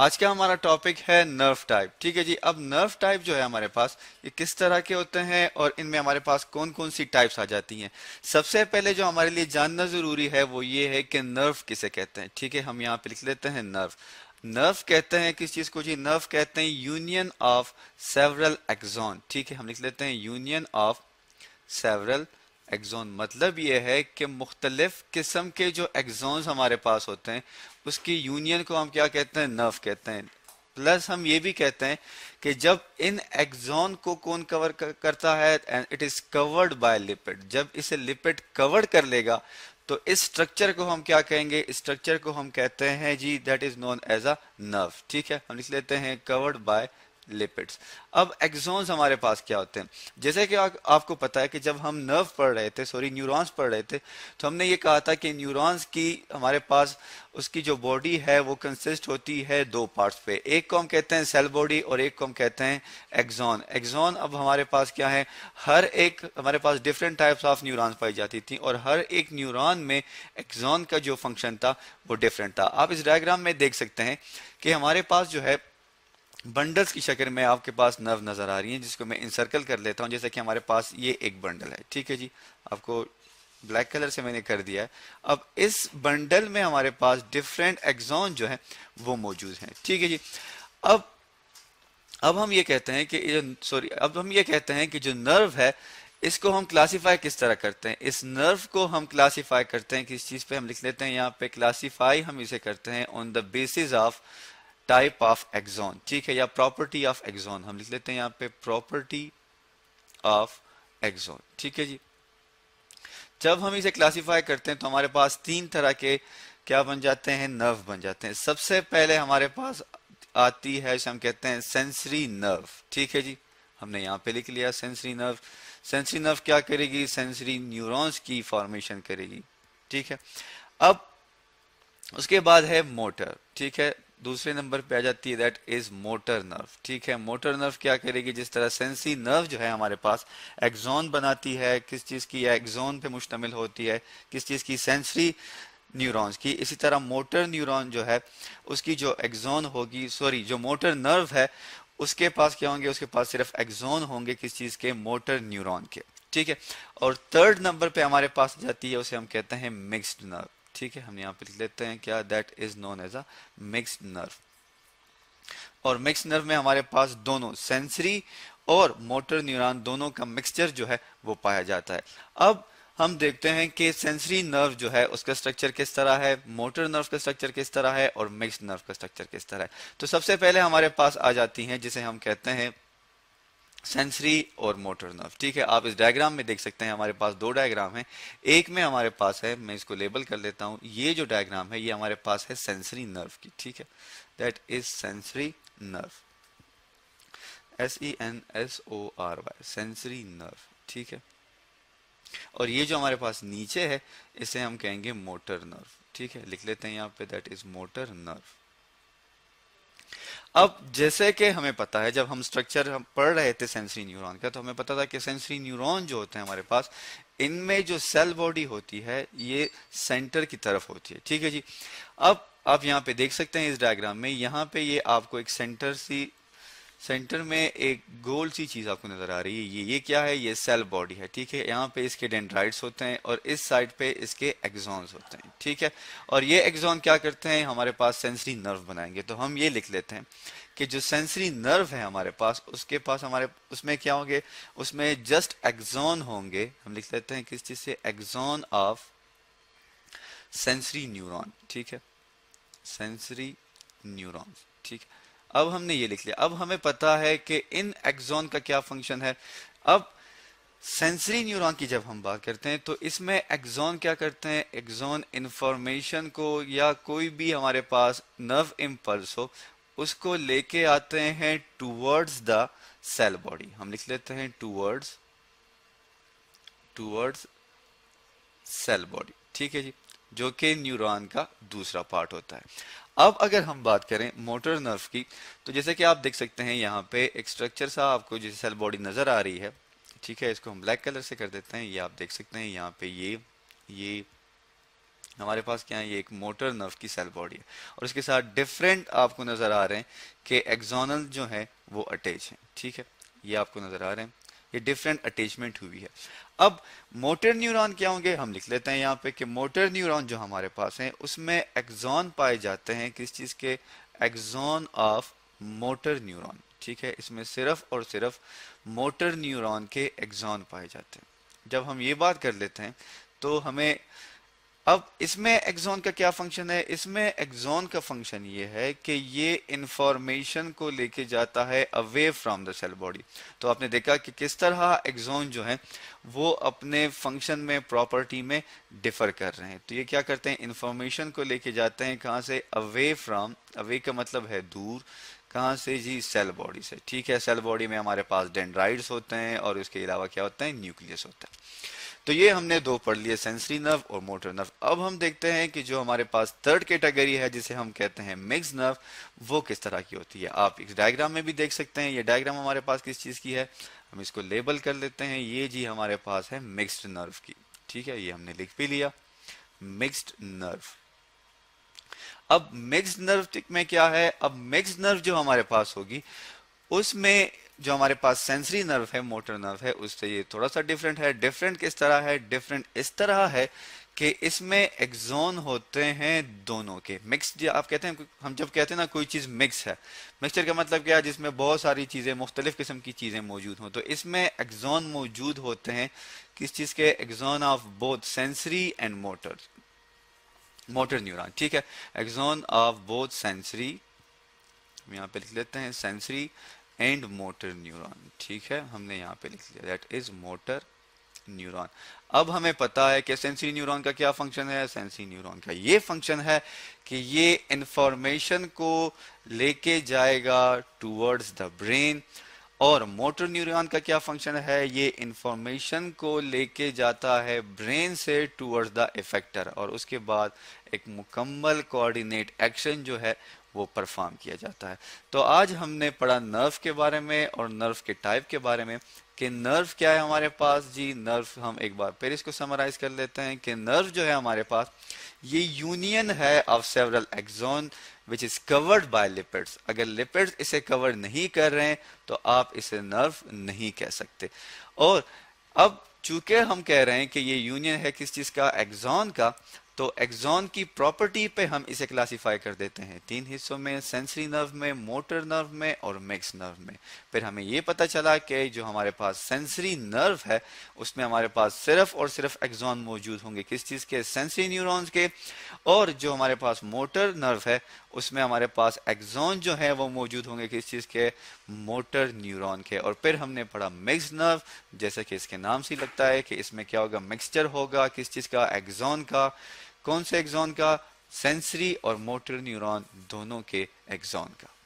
आज का हमारा टॉपिक है नर्व टाइप ठीक है जी अब नर्व टाइप जो है हमारे पास ये किस तरह के होते हैं और इनमें हमारे पास कौन कौन सी टाइप्स आ जाती हैं सबसे पहले जो हमारे लिए जानना जरूरी है वो ये है कि नर्व किसे कहते हैं ठीक है हम यहाँ पे लिख लेते हैं नर्व नर्व कहते हैं किस चीज को जी नर्व कहते हैं यूनियन ऑफ सेवरल एक्सॉन ठीक है हम लिख लेते हैं यूनियन ऑफ सेवरल एग्जोन मतलब ये है कि मुख्तलिफ किस्म के जो एग्जोन हमारे पास होते हैं उसकी यूनियन को हम क्या कहते हैं नर्व कहते हैं प्लस हम ये भी कहते हैं कि जब इन एग्जोन को कौन कवर करता है and it is covered by lipid जब इसे लिपिड कवर कर लेगा तो इस स्ट्रक्चर को हम क्या कहेंगे स्ट्रक्चर को हम कहते हैं जी that is known as a nerve ठीक है हम लिख लेते हैं कवर्ड बाय लिपिड्स अब एक्सोन्स हमारे पास क्या होते हैं जैसे कि आ, आपको पता है कि जब हम नर्व पढ़ रहे थे सॉरी न्यूरॉन्स पढ़ रहे थे तो हमने ये कहा था कि न्यूरॉन्स की हमारे पास उसकी जो बॉडी है वो कंसिस्ट होती है दो पार्ट्स पे एक को हम कहते हैं सेल बॉडी और एक को हम कहते हैं एक्सॉन एक्सॉन अब हमारे पास क्या है हर एक हमारे पास डिफरेंट टाइप्स ऑफ न्यूरॉन्स पाई जाती थी और हर एक न्यूरॉन में एक्सॉन का जो फंक्शन था वो डिफरेंट था आप इस डायग्राम में देख सकते हैं कि हमारे पास जो है बंडल्स की शक्ल में आपके पास नर्व नज़र आ रही हैं जिसको मैं इंसर्कल कर लेता हूँ जैसे कि हमारे पास ये एक बंडल है ठीक है जी आपको ब्लैक कलर से मैंने कर दिया है अब इस बंडल में हमारे पास डिफरेंट एग्जॉन जो है वो मौजूद है ठीक है जी अब अब हम ये कहते हैं कि सॉरी अब हम ये कहते हैं कि जो नर्व है इसको हम क्लासीफाई किस तरह करते हैं इस नर्व को हम क्लासीफाई करते हैं किस चीज़ पे हम लिख लेते हैं यहाँ पे क्लासीफाई हम इसे करते हैं on the basis of type of axon ठीक है या प्रॉपर्टी ऑफ एक्सॉन हम लिख लेते हैं यहाँ पे प्रॉपर्टी ऑफ एक्सॉन ठीक है जी जब हम इसे क्लासिफाई करते हैं तो हमारे पास तीन तरह के क्या बन जाते हैं नर्व बन जाते हैं सबसे पहले हमारे पास आती है हम कहते हैं सेंसरी नर्व ठीक है जी हमने यहाँ पे लिख लिया सेंसरी नर्व सेंसरी नर्व क्या करेगी सेंसरी न्यूरॉन्स की फॉर्मेशन करेगी ठीक है अब उसके बाद है मोटर ठीक है दूसरे नंबर पे आ जाती है दैट इज मोटर नर्व ठीक है मोटर नर्व क्या करेगी जिस तरह सेंसी नर्व जो है हमारे पास एक्जोन बनाती है किस चीज़ की एक्जोन पे मुश्तमिल होती है किस चीज़ की सेंसरी न्यूरॉन्स की इसी तरह मोटर न्यूरॉन जो है उसकी जो एक्जोन होगी सॉरी जो मोटर नर्व है उसके पास क्या होंगे उसके पास सिर्फ एक्जोन होंगे किस चीज़ के मोटर न्यूरोन के ठीक है और थर्ड नंबर पे हमारे पास जाती है उसे हम कहते हैं मिक्स्ड नर्व ठीक है हम यहाँ पे लिख लेते हैं क्या that is known as a mix nerve और मिक्स नर्व में हमारे पास दोनों सेंसरी और मोटर न्यूरॉन दोनों का मिक्सचर जो है वो पाया जाता है अब हम देखते हैं कि सेंसरी नर्व जो है उसका स्ट्रक्चर किस तरह है मोटर नर्व का स्ट्रक्चर किस तरह है और मिक्स नर्व का स्ट्रक्चर किस तरह है तो सबसे पहले हमारे पास आ जाती हैं जिसे हम कहते हैं सेंसरी और मोटर नर्व ठीक है आप इस डायग्राम में देख सकते हैं हमारे पास दो डायग्राम है एक में हमारे पास है मैं इसको लेबल कर लेता हूँ ये जो डायग्राम है ये हमारे पास है सेंसरी नर्व की ठीक है that is sensory nerve S E N S O R Y sensory nerve ठीक है और ये जो हमारे पास नीचे है इसे हम कहेंगे मोटर नर्व ठीक है लिख लेते हैं यहाँ पे दैट इज मोटर नर्व अब जैसे कि हमें पता है जब हम स्ट्रक्चर हम पढ़ रहे थे सेंसरी न्यूरॉन का तो हमें पता था कि सेंसरी न्यूरॉन जो होते हैं हमारे पास इनमें जो सेल बॉडी होती है ये सेंटर की तरफ होती है ठीक है जी अब आप यहाँ पे देख सकते हैं इस डायग्राम में यहाँ पे ये आपको एक सेंटर सी सेंटर में एक गोल सी चीज़ आपको नज़र आ रही है ये ये क्या है ये सेल बॉडी है ठीक है यहाँ पे इसके डेंड्राइड्स होते हैं और इस साइड पे इसके एग्जॉन्स होते हैं ठीक है और ये एग्जॉन क्या करते हैं हमारे पास सेंसरी नर्व बनाएंगे तो हम ये लिख लेते हैं कि जो सेंसरी नर्व है हमारे पास उसके पास हमारे उसमें क्या होंगे उसमें जस्ट एग्जॉन होंगे हम लिख लेते हैं किस चीज़ से एग्जॉन ऑफ सेंसरी न्यूरोन ठीक है सेंसरी न्यूरोन ठीक है अब हमने ये लिख लिया अब हमें पता है कि इन एक्सॉन का क्या फंक्शन है अब सेंसरी न्यूरॉन की जब हम बात करते हैं तो इसमें एक्सॉन क्या करते हैं एक्सॉन इंफॉर्मेशन को या कोई भी हमारे पास नर्व इम्पल्स हो उसको लेके आते हैं टूवर्ड्स द सेल बॉडी हम लिख लेते हैं टूवर्ड्स टूवर्ड्स सेल बॉडी ठीक है जी जो कि न्यूरॉन का दूसरा पार्ट होता है अब अगर हम बात करें मोटर नर्व की तो जैसे कि आप देख सकते हैं यहाँ पे एक स्ट्रक्चर सा आपको जैसे सेल बॉडी नज़र आ रही है ठीक है इसको हम ब्लैक कलर से कर देते हैं ये आप देख सकते हैं यहाँ पे ये ये हमारे पास क्या है ये एक मोटर नर्व की सेल बॉडी है और इसके साथ डिफरेंट आपको नज़र आ रहे हैं कि एक्जोनल जो है वो अटैच है ठीक है ये आपको नज़र आ रहे हैं ये डिफरेंट अटैचमेंट हुई है अब मोटर न्यूरॉन क्या होंगे हम लिख लेते हैं यहाँ पे कि मोटर न्यूरॉन जो हमारे पास हैं उसमें एक्जॉन पाए जाते हैं किस चीज़ के एक्जॉन ऑफ मोटर न्यूरॉन ठीक है इसमें सिर्फ और सिर्फ मोटर न्यूरॉन के एक्जॉन पाए जाते हैं जब हम ये बात कर लेते हैं तो हमें अब इसमें एक्सॉन का क्या फंक्शन है इसमें एक्सॉन का फंक्शन ये है कि ये इंफॉर्मेशन को लेके जाता है away from the cell body तो आपने देखा कि किस तरह एक्सॉन जो है वो अपने फंक्शन में प्रॉपर्टी में डिफर कर रहे हैं तो ये क्या करते हैं इंफॉर्मेशन को लेके जाते हैं कहाँ से अवे फ्रॉम अवे का मतलब है दूर कहाँ से जी सेल बॉडी से ठीक है सेल बॉडी में हमारे पास डेंड्राइड्स होते हैं और उसके अलावा क्या होता है न्यूक्लियस होता है तो ये हमने दो पढ़ लिए सेंसरी नर्व और मोटर नर्व अब हम देखते हैं कि जो हमारे पास थर्ड कैटेगरी है जिसे हम कहते हैं मिक्स नर्व वो किस तरह की होती है आप इस डायग्राम में भी देख सकते हैं ये डायग्राम हमारे पास किस चीज़ की है हम इसको लेबल कर लेते हैं ये जी हमारे पास है मिक्सड नर्व की ठीक है ये हमने लिख भी लिया मिक्सड नर्व अब मिक्स नर्व में क्या है अब मिक्स नर्व जो हमारे पास होगी उसमें जो हमारे पास सेंसरी नर्व है मोटर नर्व है उससे ये थोड़ा सा डिफरेंट है डिफरेंट किस तरह है डिफरेंट इस तरह है कि इसमें एक्जोन होते हैं दोनों के मिक्स आप कहते हैं हम जब कहते हैं ना कोई चीज़ मिक्स है मिक्सचर का मतलब क्या है जिसमें बहुत सारी चीज़ें मुख्तलिफ किस्म की चीज़ें मौजूद हों तो इसमें एक्जोन मौजूद होते हैं किस चीज़ के axon of both sensory and motor motor neuron ठीक है एक्जोन ऑफ बोथ सेंसरी यहां यहाँ पे लिख लेते हैं सेंसरी एंड मोटर न्यूरॉन ठीक है हमने यहाँ पे लिख लिया दैट इज मोटर न्यूरॉन अब हमें पता है कि सेंसरी न्यूरॉन का क्या फंक्शन है सेंसरी न्यूरॉन का ये फंक्शन है कि ये इंफॉर्मेशन को लेके जाएगा टूवर्ड्स द ब्रेन और मोटर न्यूरॉन का क्या फंक्शन है ये इंफॉर्मेशन को लेके जाता है ब्रेन से टूवर्ड्स द इफेक्टर और उसके बाद एक मुकम्मल कोऑर्डिनेट एक्शन जो है वो परफॉर्म किया जाता है तो आज हमने पढ़ा नर्व के बारे में और नर्व के टाइप के बारे में कि नर्व क्या है हमारे पास जी नर्व हम एक बार फिर इसको समराइज कर लेते हैं कि नर्व जो है हमारे पास ये यूनियन है of several axon which is covered by lipids अगर लिपिड्स इसे कवर नहीं कर रहे हैं तो आप इसे नर्व नहीं कह सकते और अब चूंकि हम कह रहे हैं कि ये यूनियन है किस चीज का एक्सॉन का तो एक्सॉन की प्रॉपर्टी पे हम इसे क्लासिफाई कर देते हैं तीन हिस्सों में सेंसरी नर्व में मोटर नर्व में और मैक्स नर्व में फिर हमें ये पता चला कि जो हमारे पास सेंसरी नर्व है उसमें हमारे पास सिर्फ और सिर्फ एक्सॉन मौजूद होंगे किस चीज़ के सेंसरी न्यूरॉन्स के और जो हमारे पास मोटर नर्व है उसमें हमारे पास एक्सॉन जो है वो मौजूद होंगे किस चीज़ के मोटर न्यूरोन के और फिर हमने पढ़ा मिक्स नर्व जैसे कि इसके नाम से लगता है कि इसमें क्या होगा मिक्सचर होगा किस चीज़ का एक्सॉन का कौन से एग्जॉन का सेंसरी और मोटर न्यूरॉन दोनों के एग्जॉन का